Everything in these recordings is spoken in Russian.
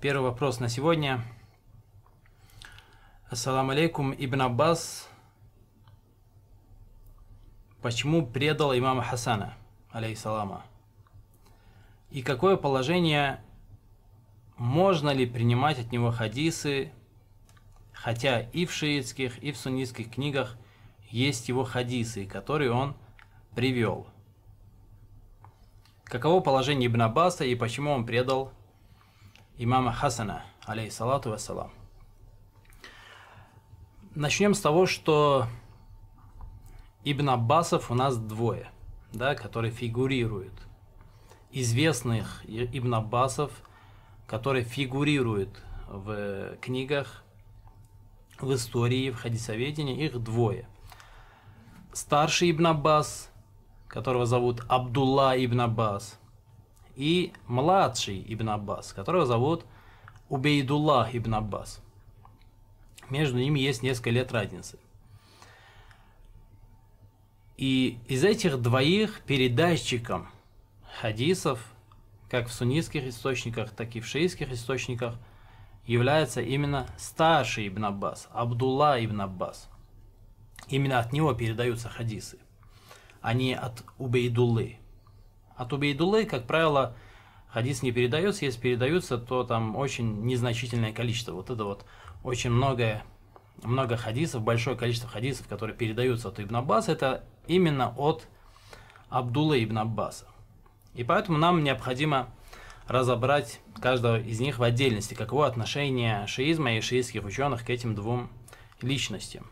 Первый вопрос на сегодня. Ассалам алейкум, Ибн Аббас. Почему предал имама Хасана, алейхиссалама? И какое положение, можно ли принимать от него хадисы, хотя и в шиитских, и в суннитских книгах есть его хадисы, которые он привел. Каково положение Ибн Аббаса и почему он предал имама Хасана, алейхиссалату вассалам. Начнем с того, что Ибн Аббасов у нас двое, да, которые фигурируют. Известных Ибн Аббасов, которые фигурируют в э, книгах, в истории, в хадисоведении, их двое. Старший Ибн Аббас, которого зовут Абдулла Ибн Аббас, и младший Ибн Аббас, которого зовут Убейдуллах Ибн Аббас. Между ними есть несколько лет разницы. И из этих двоих передатчиком хадисов, как в суннитских источниках, так и в шиитских источниках, является именно старший Ибн Аббас, Абдулла Ибн Аббас. Именно от него передаются хадисы, а не от Убейдуллы – от убейдулы, как правило, хадис не передается. Если передаются, то там очень незначительное количество. Вот это вот очень многое, много хадисов, большое количество хадисов, которые передаются от Ибн Аббаса, это именно от Абдулла Ибн Аббаса. И поэтому нам необходимо разобрать каждого из них в отдельности, каково отношение шиизма и шиитских ученых к этим двум личностям.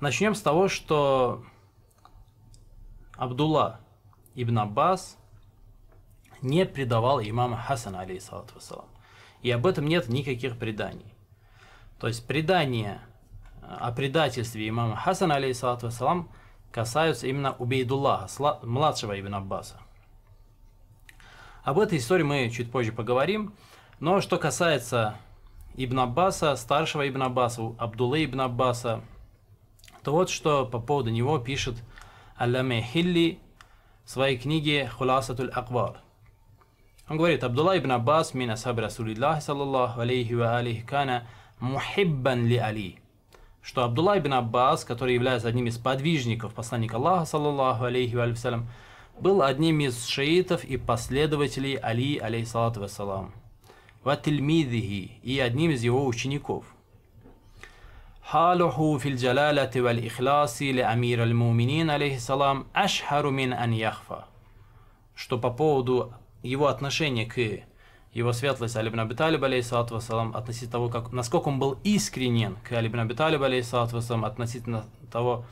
Начнем с того, что Абдулла Ибн Аббас не предавал имама Хасана, алейхиссалату вассалам. И об этом нет никаких преданий. То есть предания э, о предательстве имама Хасана, алейхиссалату вассалам, касаются именно Убейдуллаха, младшего Ибн Аббаса. Об этой истории мы чуть позже поговорим. Но что касается Ибн Аббаса, старшего Ибн Аббаса, Абдулы Ибн Аббаса, то вот что по поводу него пишет Алламе Хилли в своей книге «Хуласатуль Акбар». Он говорит, Абдулла ибн Аббас, мин асхаб Расулиллах, саллаллаху алейхи ва алейхи кана, мухиббан ли Али. Что Абдулла ибн Аббас, который является одним из подвижников посланника Аллаха, саллаллаху алейхи ва алейхи был одним из шиитов и последователей Али, алейхиссалату вассалам, ватильмидихи, и одним из его учеников – حاله في الجلالة والإخلاص لأمير المؤمنين عليه السلام أشهر من أن يخفى что по поводу его отношения к его светлости Алибн Абиталиб, алейсалату вассалам, относительно того, как, насколько он был искренен к Алибн Абиталиб, алейсалату вассалам, относительно того,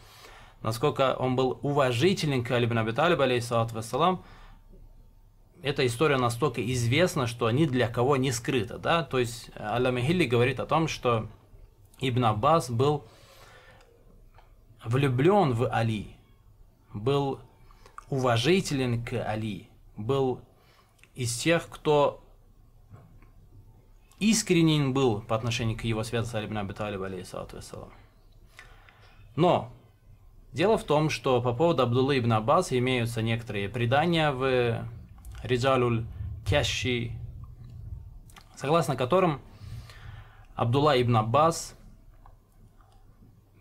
насколько он был уважителен к Алибн Абиталиб, алейсалату вассалам, эта история настолько известна, что ни для кого не скрыта, да, то есть Аллах Михилли говорит о том, что Ибн Аббас был влюблен в Али, был уважителен к Али, был из тех, кто искренен был по отношению к его святости Алибн Абиталиб, алейхиссалату вассалам. Но дело в том, что по поводу Абдуллы ибн Аббас имеются некоторые предания в Риджалюль Кящи, согласно которым Абдулла ибн Аббас –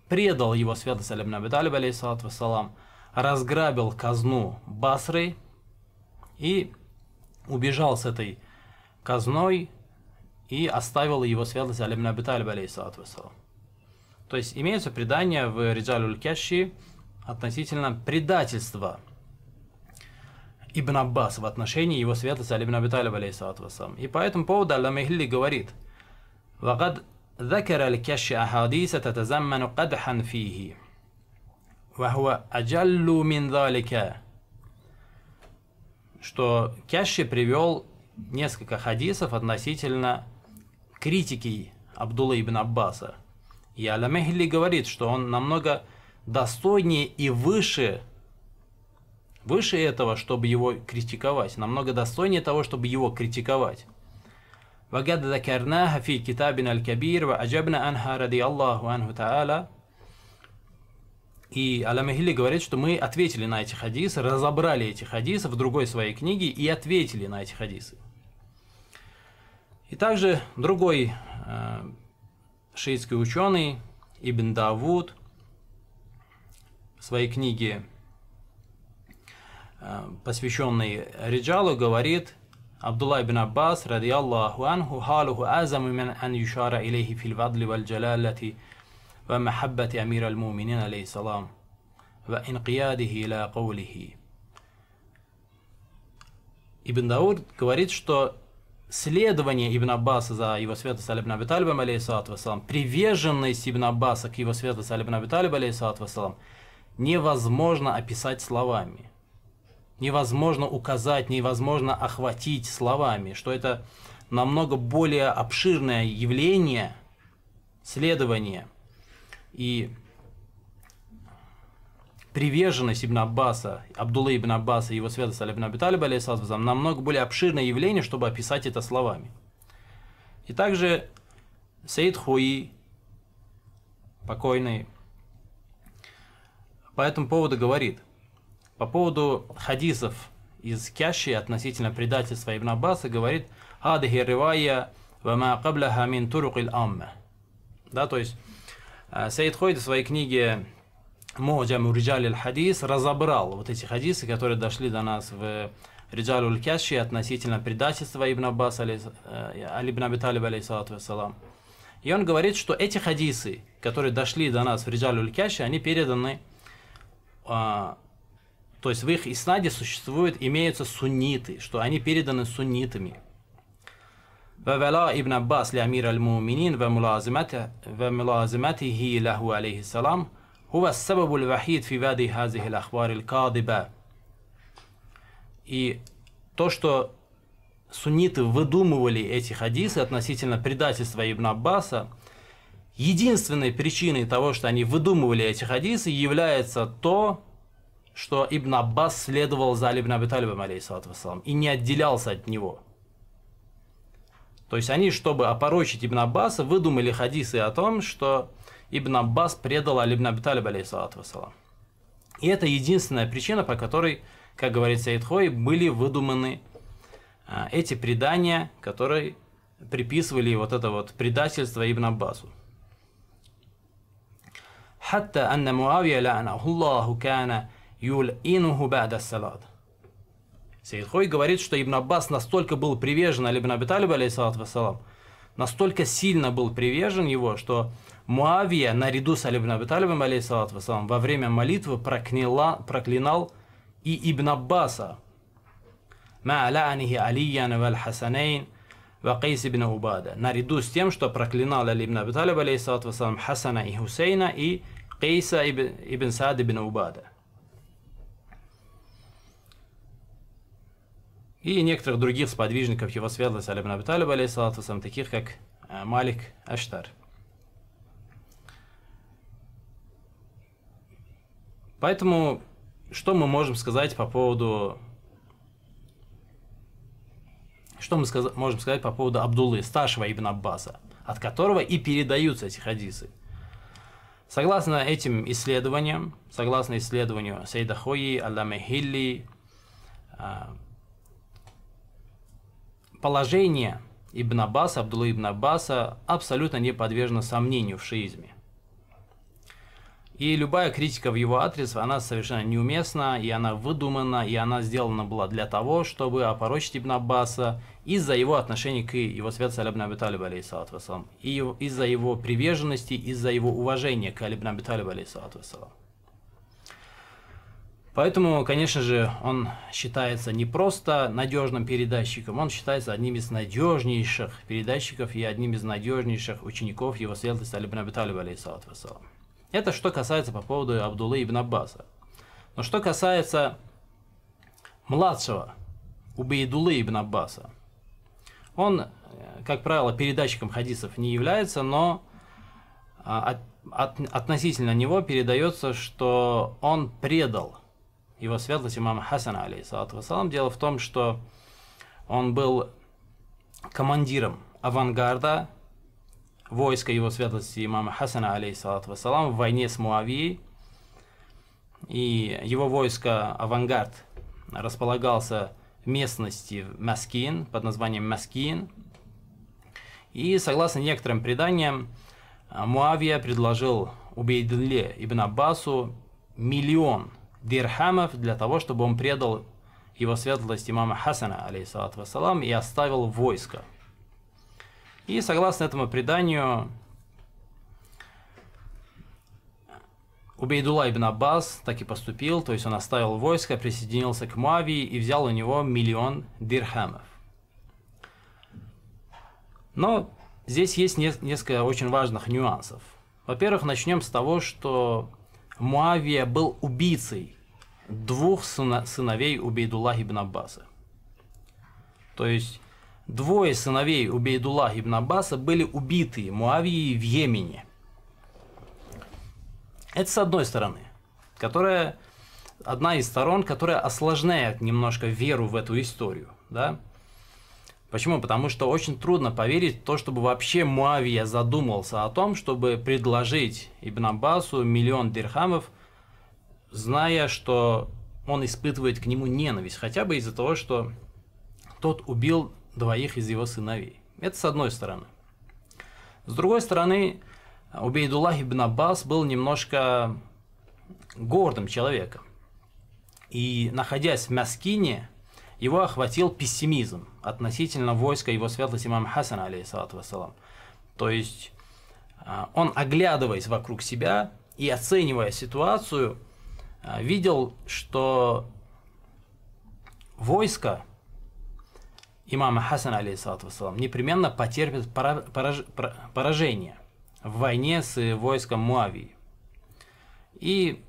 предал его святость Алибн Абиталиб, алейхиссалату вассалам, разграбил казну Басры и убежал с этой казной и оставил его святость Алибн Абиталиб, алейхиссалату вассалам. То есть имеются предания в Риджалюль Кяши относительно предательства Ибн Аббас в отношении его святости Алибн Абиталиб, алейхиссалату вассалам. И по этому поводу Аллама Ихлили говорит, «Вагад ذكر الكش أحاديث تتزمن قدحا فيه وهو أجل من ذلك что Кяши привел несколько хадисов относительно критики Абдулла ибн Аббаса. И Алямехли говорит, что он намного достойнее и выше, выше этого, чтобы его критиковать, намного достойнее того, чтобы его критиковать. وقد ذكرناها في كتابنا الكبير وأجبنا أنها رضي الله عنه تعالى И Алямахили говорит, что мы ответили на эти хадисы, разобрали эти хадисы в другой своей книге и ответили на эти хадисы. И также другой э, шиитский ученый Ибн Давуд в своей книге, э, посвященной Риджалу, говорит – Abdullah ibn Abbas radıyallahu anhu haluhu azamu men en yuşara ileyhi fil vadli vel celaleti ve mehabbeti emir el muminin aleyhisselam ve inqiyadihi ila kavlihi. Ibn Дауд говорит, что следование Ибн Аббаса за его святость Алибн Абиталибом, алейхиссалату вассалам, приверженность Ибн Аббаса к его святости Алибн Абиталиб, алейхиссалату вассалам, невозможно описать словами невозможно указать, невозможно охватить словами, что это намного более обширное явление следование и приверженность Ибн Аббаса, Абдулы Ибн Аббаса и его связи с Алибн Абиталиб, намного более обширное явление, чтобы описать это словами. И также Саид Хуи, покойный, по этому поводу говорит – по поводу хадисов из Кяши относительно предательства Ибн Аббаса говорит «Хадхи ривая вама кабляха мин турукил амма». Да, то есть э, Саид Хойд в своей книге «Моджам Риджаль хадис» разобрал вот эти хадисы, которые дошли до нас в Риджаль Кяши относительно предательства Ибн Аббаса, э, Алибн Абиталиб, алейсалату вассалам. И он говорит, что эти хадисы, которые дошли до нас в Риджаль Кяши, они переданы а, то есть в их Иснаде существуют, имеются сунниты, что они переданы суннитами. ибн وولا ابن عباس لأمير المؤمنين وملازمته وملازمته له алейхи салам. Хува сабабу الوحيد في وادي هذه الأخبار الكاذبة. И то, что сунниты выдумывали эти хадисы относительно предательства Ибн Аббаса, единственной причиной того, что они выдумывали эти хадисы, является то, что Ибн Аббас следовал за Али ибн Абиталибом, алейхиссалату и не отделялся от него. То есть они, чтобы опорочить Ибн Аббаса, выдумали хадисы о том, что Ибн Аббас предал Али ибн Абиталиб, алейхиссалату И это единственная причина, по которой, как говорит Саид Хой, были выдуманы а, эти предания, которые приписывали вот это вот предательство Ибн Аббасу. حتى أن معاوية لعنه الله юль инуху бада салат. Сейдхой говорит, что Ибн Аббас настолько был привержен Алибн Абиталиб, алейсалат вассалам, настолько сильно был привержен его, что Муавия наряду с Алибн Абиталибом, алейсалат вассалам, во время молитвы прокляла, проклинал и Ибн Аббаса. Ма ла'анихи алиян валь хасанейн ва ибн Убада. Наряду с тем, что проклинал Али ибн Абиталиб, алейсалат вассалам, Хасана и Хусейна и Кайса ибн, ибн Саад ибн Убада. и некоторых других сподвижников его светлости Алибн Абиталиб, алейсалатусам, таких как э, Малик Аштар. Поэтому, что мы можем сказать по поводу... Что мы сказ... можем сказать по поводу Абдуллы, старшего Ибн Аббаса, от которого и передаются эти хадисы? Согласно этим исследованиям, согласно исследованию Сейда Хои, Алламе Хилли, э, Положение Ибн Аббаса, Абдулла Ибн Аббаса, абсолютно не подвержено сомнению в шиизме. И любая критика в его адрес, она совершенно неуместна, и она выдумана, и она сделана была для того, чтобы опорочить Ибн Аббаса из-за его отношения к его святости Алибн Абиталибу, и из-за его приверженности, из-за его уважения к Алибн Абиталибу, алейхиссалату вассалам. Поэтому, конечно же, он считается не просто надежным передатчиком, он считается одним из надежнейших передатчиков и одним из надежнейших учеников его светлости Алибн Абиталиб, алейсалату вассалам. Это что касается по поводу Абдулы ибн Аббаса. Но что касается младшего Убейдулы ибн Аббаса, он, э, как правило, передатчиком хадисов не является, но а, от, от, относительно него передается, что он предал его светлость имама Хасана, алейхиссалату вассалам. Дело в том, что он был командиром авангарда войска его светлости имама Хасана, алейхиссалату вассалам, в войне с Муавией. И его войско «Авангард» располагался в местности Маскин под названием Маскин. И согласно некоторым преданиям, Муавия предложил Убейдуле ибн Аббасу миллион дирхамов для того, чтобы он предал его светлость имама Хасана, алейхиссалату вассалам, и оставил войско. И согласно этому преданию, Убейдулла ибн Аббас так и поступил, то есть он оставил войско, присоединился к Муавии и взял у него миллион дирхамов. Но здесь есть несколько очень важных нюансов. Во-первых, начнем с того, что Муавия был убийцей двух сыновей Убейдулла ибн Аббаса. То есть двое сыновей Убейдулла ибн Аббаса были убиты Муавией в Йемене. Это с одной стороны, которая одна из сторон, которая осложняет немножко веру в эту историю. Да? Почему? Потому что очень трудно поверить в то, чтобы вообще Муавия задумался о том, чтобы предложить Ибн Аббасу миллион дирхамов, зная, что он испытывает к нему ненависть, хотя бы из-за того, что тот убил двоих из его сыновей. Это с одной стороны. С другой стороны, Убейдуллах ибн Аббас был немножко гордым человеком. И находясь в Маскине, его охватил пессимизм относительно войска его святости имама Хасана, алейхиссалату вассалам. То есть а, он, оглядываясь вокруг себя и оценивая ситуацию, а, видел, что войско имама Хасана, алейхиссалату вассалам, непременно потерпит пораж... поражение в войне с войском Муавии. И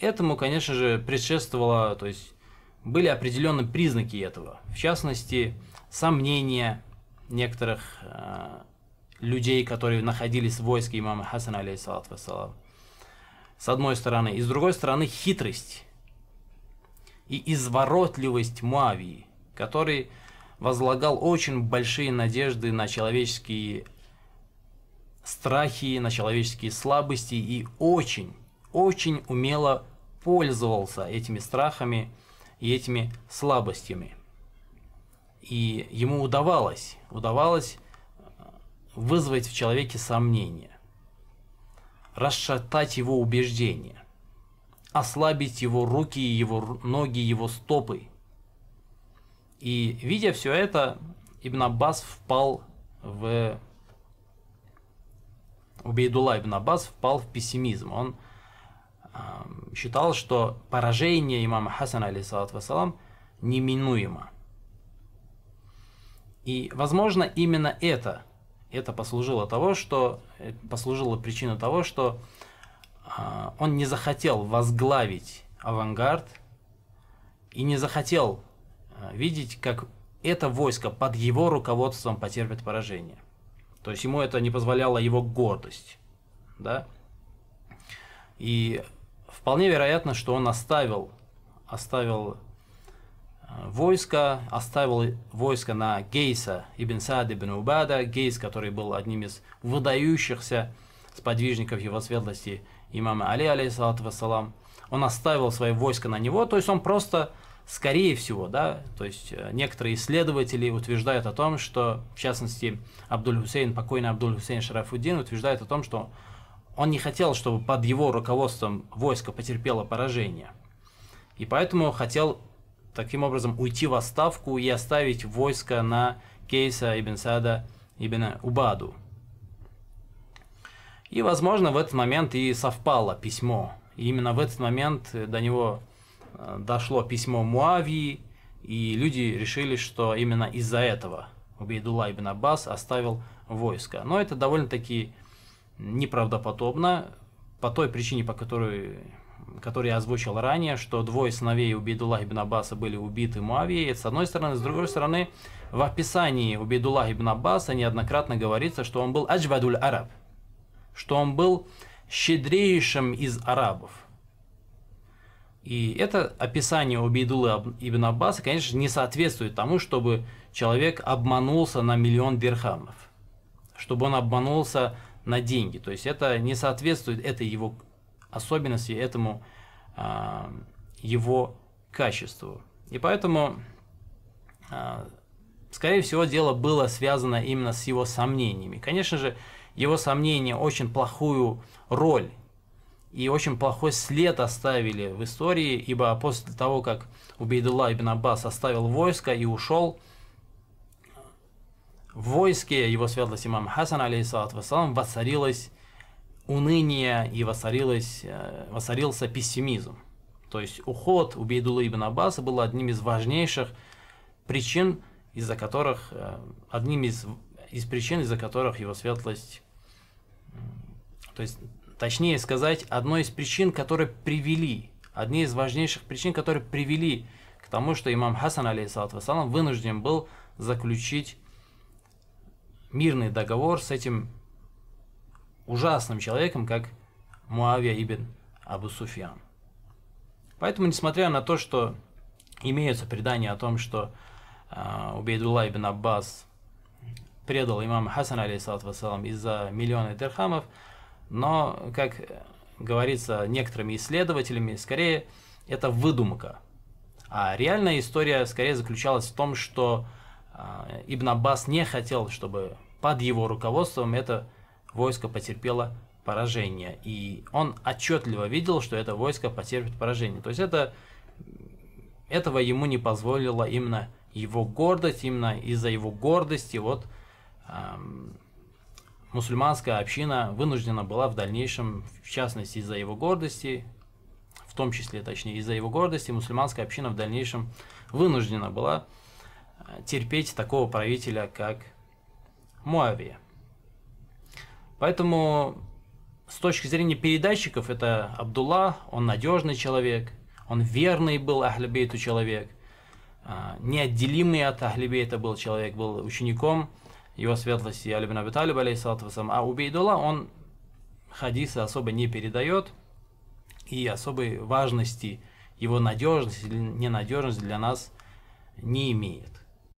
этому, конечно же, предшествовала то есть, были определены признаки этого. В частности, сомнения некоторых э, людей, которые находились в войске имама Хасана, алейхиссалату вассалам. С одной стороны. И с другой стороны, хитрость и изворотливость Муавии, который возлагал очень большие надежды на человеческие страхи, на человеческие слабости и очень, очень умело пользовался этими страхами – и этими слабостями. И ему удавалось, удавалось э, вызвать в человеке сомнения, расшатать его убеждения, ослабить его руки, его ноги, его стопы. И видя все это, Ибн Аббас впал в Убейдулла ибн Аббас впал в пессимизм. Он считал, что поражение имама Хасана, алейсалату вассалам, неминуемо. И, возможно, именно это, это послужило, того, что, э, послужило причину того, что а, он не захотел возглавить авангард и не захотел э, видеть, как это войско под его руководством потерпит поражение. То есть ему это не позволяла его гордость. Да? И Вполне вероятно, что он оставил, оставил э, войско, оставил войско на Гейса ибн Саад ибн Убада, Гейс, который был одним из выдающихся сподвижников его светлости имама Али, алейхиссалату вассалам. Он оставил свое войско на него, то есть он просто, скорее всего, да, то есть э, некоторые исследователи утверждают о том, что, в частности, Абдул хусейн покойный Абдул хусейн Шарафуддин утверждает о том, что он не хотел, чтобы под его руководством войско потерпело поражение. И поэтому хотел таким образом уйти в отставку и оставить войско на Кейса ибн Сада ибн Убаду. И, возможно, в этот момент и совпало письмо. И именно в этот момент до него э, дошло письмо Муавии, и люди решили, что именно из-за этого Убейдулла ибн Аббас оставил войско. Но это довольно-таки неправдоподобно, по той причине, по которой который я озвучил ранее, что двое сыновей Убейдуллах ибн Аббаса были убиты Муавией, с одной стороны. С другой стороны, в описании Убейдуллах ибн Аббаса неоднократно говорится, что он был аджбадуль араб, что он был щедрейшим из арабов. И это описание Убейдулы ибн Аббаса, конечно, не соответствует тому, чтобы человек обманулся на миллион дирхамов, чтобы он обманулся на деньги. То есть это не соответствует этой его особенности, этому э, его качеству. И поэтому, э, скорее всего, дело было связано именно с его сомнениями. Конечно же, его сомнения очень плохую роль и очень плохой след оставили в истории, ибо после того, как Убейдулла ибн Аббас оставил войско и ушел, войске его светлость имам Хасан, алейхиссалат вассалам, воцарилось уныние и воцарилось, э, воцарился пессимизм. То есть уход Убейдулы ибн Аббаса был одним из важнейших причин, из-за которых, э, одним из, из причин, из-за которых его светлость, то есть, точнее сказать, одной из причин, которые привели, одни из важнейших причин, которые привели к тому, что имам Хасан, алейхиссалат вассалам, вынужден был заключить мирный договор с этим ужасным человеком, как Муавия ибн Абу Суфьян. Поэтому, несмотря на то, что имеются предания о том, что а, Убейдулла ибн Аббас предал имама Хасана вассалам, из-за миллиона дирхамов, но, как говорится некоторыми исследователями, скорее это выдумка. А реальная история скорее заключалась в том, что а, Ибн Аббас не хотел, чтобы под его руководством это войско потерпело поражение. И он отчетливо видел, что это войско потерпит поражение. То есть это, этого ему не позволило именно его гордость, именно из-за его гордости вот эм, мусульманская община вынуждена была в дальнейшем, в частности из-за его гордости, в том числе, точнее, из-за его гордости мусульманская община в дальнейшем вынуждена была терпеть такого правителя, как Моавия. Поэтому с точки зрения передатчиков это Абдулла, он надежный человек, он верный был Ахлебейту человек, а, неотделимый от Ахлебейта был человек, был учеником его светлости Алибн Абиталиб, а Убейдулла он хадисы особо не передает, и особой важности его надежность или ненадежность для нас не имеет.